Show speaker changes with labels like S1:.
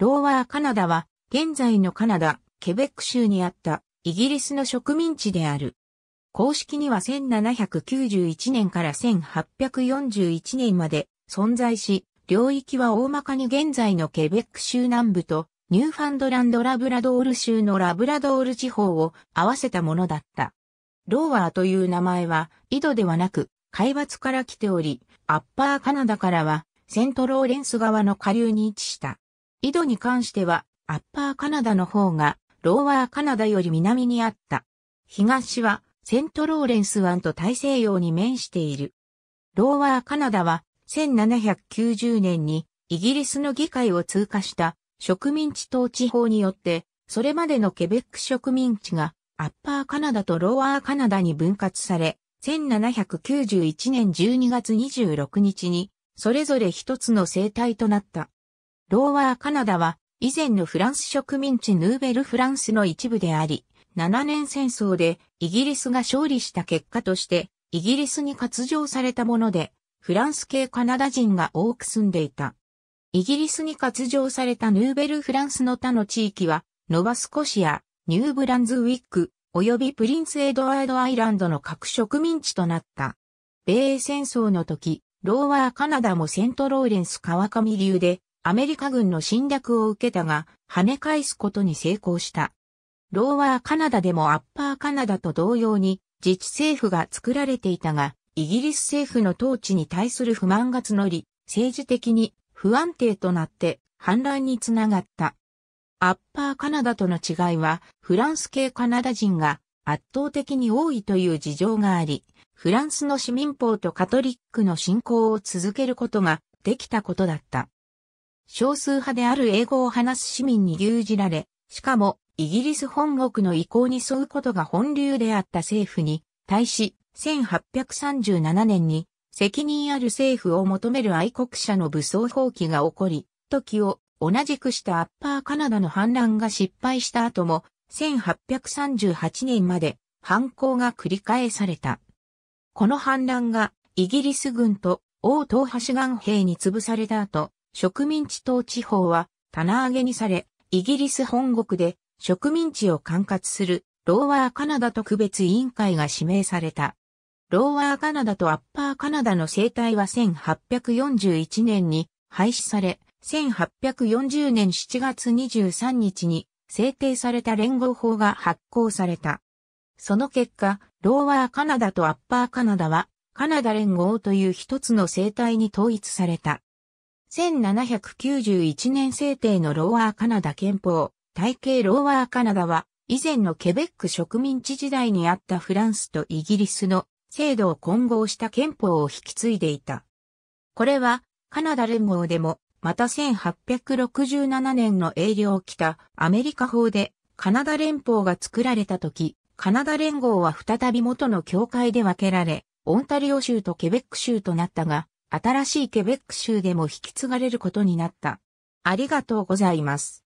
S1: ローワーカナダは、現在のカナダ、ケベック州にあったイギリスの植民地である。公式には1791年から1841年まで存在し、領域は大まかに現在のケベック州南部とニューファンドランドラブラドール州のラブラドール地方を合わせたものだった。ローワーという名前は井戸ではなく海抜から来ており、アッパーカナダからはセントローレンス側の下流に位置した。井戸に関しては、アッパーカナダの方が、ローワーカナダより南にあった。東は、セントローレンス湾と大西洋に面している。ローワーカナダは、1790年に、イギリスの議会を通過した植民地統治法によって、それまでのケベック植民地がアッパーカナダとローアーカナダに分割され、1791年12月26日に、それぞれ一つの生態となった。ローワーカナダは以前のフランス植民地ヌーベルフランスの一部であり、7年戦争でイギリスが勝利した結果としてイギリスに割譲されたもので、フランス系カナダ人が多く住んでいた。イギリスに割譲されたヌーベルフランスの他の地域は、ノバスコシア、ニューブランズウィック、及びプリンスエドワードアイランドの各植民地となった。米英戦争の時、ローワーカナダもセントローレンス川上流でアメリカ軍の侵略を受けたが、跳ね返すことに成功した。ローワーカナダでもアッパーカナダと同様に自治政府が作られていたが、イギリス政府の統治に対する不満が募り、政治的に不安定となって反乱につながった。アッパーカナダとの違いは、フランス系カナダ人が圧倒的に多いという事情があり、フランスの市民法とカトリックの信仰を続けることができたことだった。少数派である英語を話す市民に牛耳られ、しかも、イギリス本国の意向に沿うことが本流であった政府に、対し、1837年に、責任ある政府を求める愛国者の武装放棄が起こり、時を同じくしたアッパーカナダの反乱が失敗した後も、1838年まで反抗が繰り返された。この反乱がイギリス軍と王東橋岸兵に潰された後、植民地等地方は棚上げにされ、イギリス本国で植民地を管轄するローワーカナダ特別委員会が指名された。ローワーカナダとアッパーカナダの生態は1841年に廃止され、1840年7月23日に制定された連合法が発行された。その結果、ローワーカナダとアッパーカナダはカナダ連合という一つの生態に統一された。1791年制定のローアーカナダ憲法、体系ローアーカナダは、以前のケベック植民地時代にあったフランスとイギリスの制度を混合した憲法を引き継いでいた。これは、カナダ連合でも、また1867年の営業を来たアメリカ法でカナダ連邦が作られた時、カナダ連合は再び元の教会で分けられ、オンタリオ州とケベック州となったが、新しいケベック州でも引き継がれることになった。ありがとうございます。